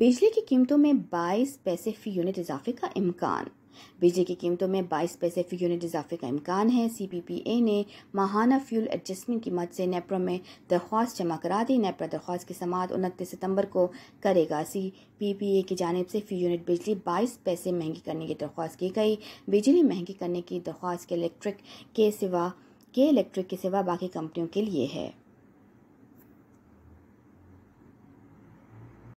बिजली की कीमतों में 22 पैसे फ़ी यूनिट इजाफे का इम्कान बिजली की कीमतों में 22 पैसे फ़ी यूनिट इजाफे का इम्कान है सी पी पी ए ने माहाना फ्यूल एडजस्टमेंट की मद से नेप्रा में दरख्वास्त जमा करा दी नेप्रा दरख्वास्त की समात उनतीस सितंबर को करेगा सी पी पी ए की जानब से फ़ी यूनिट बिजली 22 पैसे महंगी करने की दरख्वास्त की गई बिजली महंगी करने की दरख्वास्त के इलेक्ट्रिक के सिवा के इलेक्ट्रिक के सिवा बाकी कंपनियों के लिए है